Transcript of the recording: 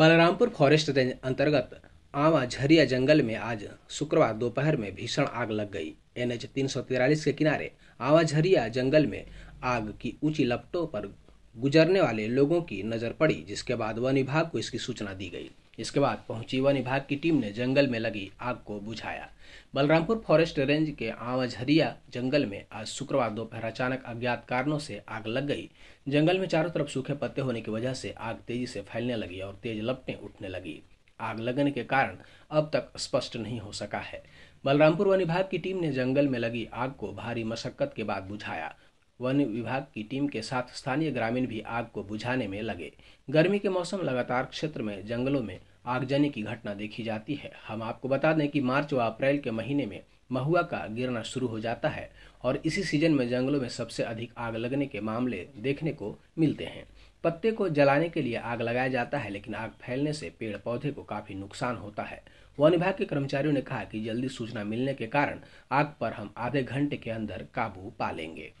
Balrampur forest range अंतर्गत आवा झरिया जंगल में आज शुक्रवार दोपहर में भीषण आग लग गई एन एच के किनारे आवा झरिया जंगल में आग की ऊंची लपटों पर गुजरने वाले लोगों की नजर पड़ी जिसके बाद वन विभाग को इसकी सूचना दी गई इसके बाद पहुंची वन विभाग की टीम ने जंगल में लगी आग को बुझाया बलरामपुर फॉरेस्ट रेंज के आवाझरिया जंगल में आज शुक्रवार दोपहर अचानक अज्ञात कारणों से आग लग गई जंगल में चारों तरफ सूखे पत्ते होने की वजह से आग तेजी से फैलने लगी और तेज लपटें उठने लगी आग लगने के कारण अब तक स्पष्ट नहीं हो सका है बलरामपुर वन विभाग की टीम ने जंगल में लगी आग को भारी मशक्कत के बाद बुझाया वन विभाग की टीम के साथ स्थानीय ग्रामीण भी आग को बुझाने में लगे गर्मी के मौसम लगातार क्षेत्र में जंगलों में आगजनी की घटना देखी जाती है हम आपको बता दें कि मार्च व अप्रैल के महीने में महुआ का गिरना शुरू हो जाता है और इसी सीजन में जंगलों में सबसे अधिक आग लगने के मामले देखने को मिलते हैं पत्ते को जलाने के लिए आग लगाया जाता है लेकिन आग फैलने से पेड़ पौधे को काफी नुकसान होता है वन विभाग के कर्मचारियों ने कहा कि जल्दी सूचना मिलने के कारण आग पर हम आधे घंटे के अंदर काबू पा लेंगे